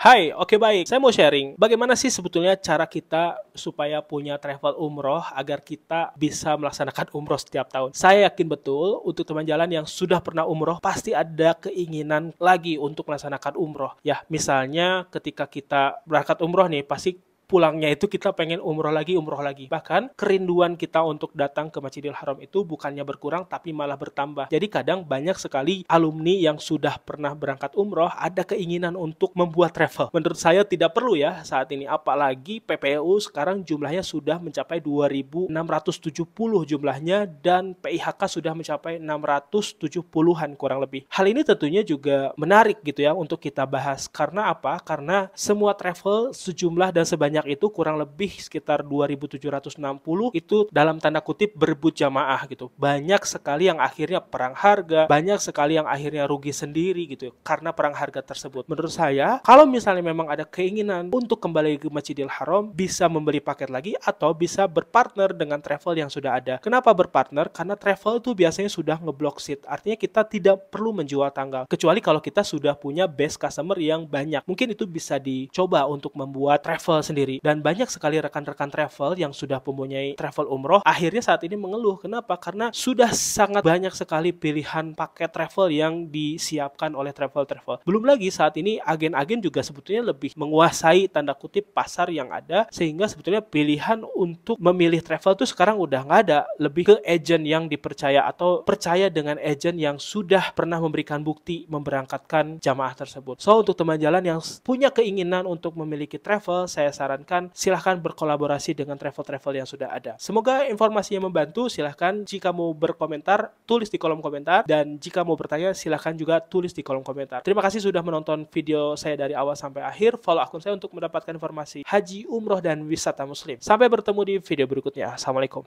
Hai, oke okay, baik. Saya mau sharing bagaimana sih sebetulnya cara kita supaya punya travel umroh agar kita bisa melaksanakan umroh setiap tahun. Saya yakin betul untuk teman jalan yang sudah pernah umroh pasti ada keinginan lagi untuk melaksanakan umroh. Ya, misalnya ketika kita berangkat umroh nih pasti pulangnya itu kita pengen umroh lagi, umroh lagi. Bahkan kerinduan kita untuk datang ke Masjidil Haram itu bukannya berkurang tapi malah bertambah. Jadi kadang banyak sekali alumni yang sudah pernah berangkat umroh ada keinginan untuk membuat travel. Menurut saya tidak perlu ya saat ini. Apalagi PPU sekarang jumlahnya sudah mencapai 2.670 jumlahnya dan PIHK sudah mencapai 670-an kurang lebih. Hal ini tentunya juga menarik gitu ya untuk kita bahas. Karena apa? Karena semua travel sejumlah dan sebanyak sebanyak itu kurang lebih sekitar 2760 itu dalam tanda kutip berebut jamaah gitu. Banyak sekali yang akhirnya perang harga, banyak sekali yang akhirnya rugi sendiri gitu karena perang harga tersebut. Menurut saya, kalau misalnya memang ada keinginan untuk kembali ke Masjidil Haram, bisa membeli paket lagi atau bisa berpartner dengan travel yang sudah ada. Kenapa berpartner? Karena travel itu biasanya sudah ngeblok seat. Artinya kita tidak perlu menjual tanggal kecuali kalau kita sudah punya base customer yang banyak. Mungkin itu bisa dicoba untuk membuat travel sendiri sendiri dan banyak sekali rekan-rekan travel yang sudah mempunyai travel umroh akhirnya saat ini mengeluh kenapa karena sudah sangat banyak sekali pilihan paket travel yang disiapkan oleh travel-travel belum lagi saat ini agen-agen juga sebetulnya lebih menguasai tanda kutip pasar yang ada sehingga sebetulnya pilihan untuk memilih travel itu sekarang udah nggak ada lebih ke agent yang dipercaya atau percaya dengan agent yang sudah pernah memberikan bukti memberangkatkan jamaah tersebut so untuk teman jalan yang punya keinginan untuk memiliki travel saya saran sarankan silahkan berkolaborasi dengan travel-travel yang sudah ada. Semoga informasinya membantu. Silahkan jika mau berkomentar, tulis di kolom komentar. Dan jika mau bertanya, silahkan juga tulis di kolom komentar. Terima kasih sudah menonton video saya dari awal sampai akhir. Follow akun saya untuk mendapatkan informasi haji, umroh, dan wisata muslim. Sampai bertemu di video berikutnya. Assalamualaikum.